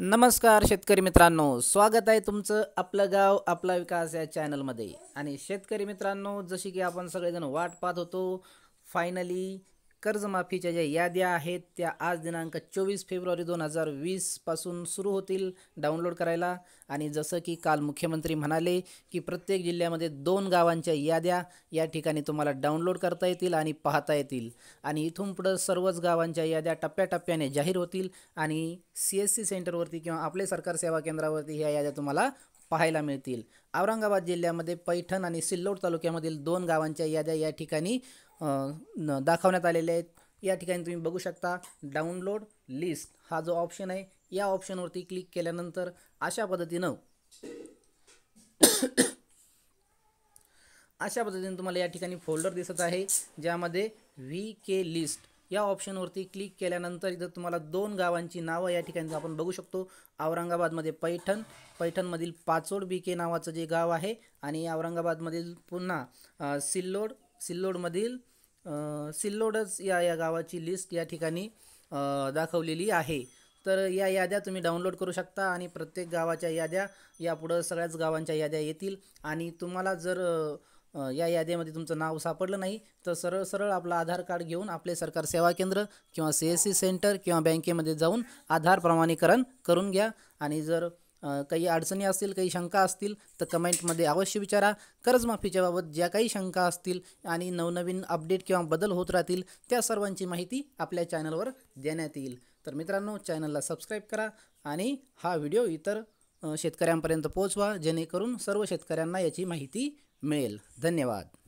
नमस्कार शेतकरी मित्रांनो स्वागत आहे तुमचं आपलं गाव आपला विकास या चॅनलमध्ये आणि शेतकरी मित्रांनो जशी की आपण सगळेजण वाट पाहत होतो फायनली कर्जमाफीच्या ज्या याद्या आहेत त्या आज दिनांक चोवीस फेब्रुवारी दोन हजार वीसपासून सुरू होतील डाउनलोड करायला आणि जसं की काल मुख्यमंत्री म्हणाले की प्रत्येक जिल्ह्यामध्ये दोन गावांच्या याद्या या ठिकाणी तुम्हाला डाउनलोड करता येतील आणि पाहता येतील आणि इथून पुढं सर्वच गावांच्या याद्या टप्प्याटप्प्याने जाहीर होतील आणि सी एस सी सेंटरवरती किंवा आपले सरकार सेवा केंद्रावरती ह्या याद्या तुम्हाला पाहायला मिळतील औरंगाबाद जिल्ह्यामध्ये पैठण आणि सिल्लोड तालुक्यामधील दोन गावांच्या याद्या या ठिकाणी न दाखवण्यात आलेले आहेत या ठिकाणी तुम्ही बघू शकता डाउनलोड लिस्ट हा जो ऑप्शन आहे या ऑप्शनवरती क्लिक केल्यानंतर अशा पद्धतीनं अशा पद्धतीने तुम्हाला या ठिकाणी फोल्डर दिसत आहे ज्यामध्ये व्ही के लिस्ट या ऑप्शनवरती क्लिक केल्यानंतर इथं तुम्हाला दोन गावांची नावं या ठिकाणी आपण बघू शकतो औरंगाबादमध्ये पैठण पैठणमधील पाचोड बी के नावाचं जे गाव आहे आणि औरंगाबादमधील पुन्हा सिल्लोड सिल्लोडमधील सिल्लोडच या या गावाची लिस्ट या ठिकाणी दाखवलेली आहे तर या याद्या तुम्ही डाउनलोड करू शकता आणि प्रत्येक गावाच्या याद्या यापुढं सगळ्याच गावांच्या याद्या येतील आणि तुम्हाला जर या यादीमध्ये तुमचं नाव सापडलं नाही तर सरळ सरळ आपलं आधार कार्ड घेऊन आपले सरकार सेवा केंद्र किंवा सी एस सी सेंटर किंवा बँकेमध्ये जाऊन आधार प्रमाणीकरण करून घ्या आणि जर काही अडचणी असतील काही शंका असतील तर कमेंटमध्ये अवश्य विचारा कर्जमाफीच्याबाबत ज्या काही शंका असतील आणि नवनवीन अपडेट किंवा बदल होत राहतील त्या सर्वांची माहिती आपल्या चॅनलवर देण्यात येईल तर मित्रांनो चॅनलला सबस्क्राईब करा आणि हा व्हिडिओ इतर शेतकऱ्यांपर्यंत पोहोचवा जेणेकरून सर्व शेतकऱ्यांना याची माहिती मिळेल धन्यवाद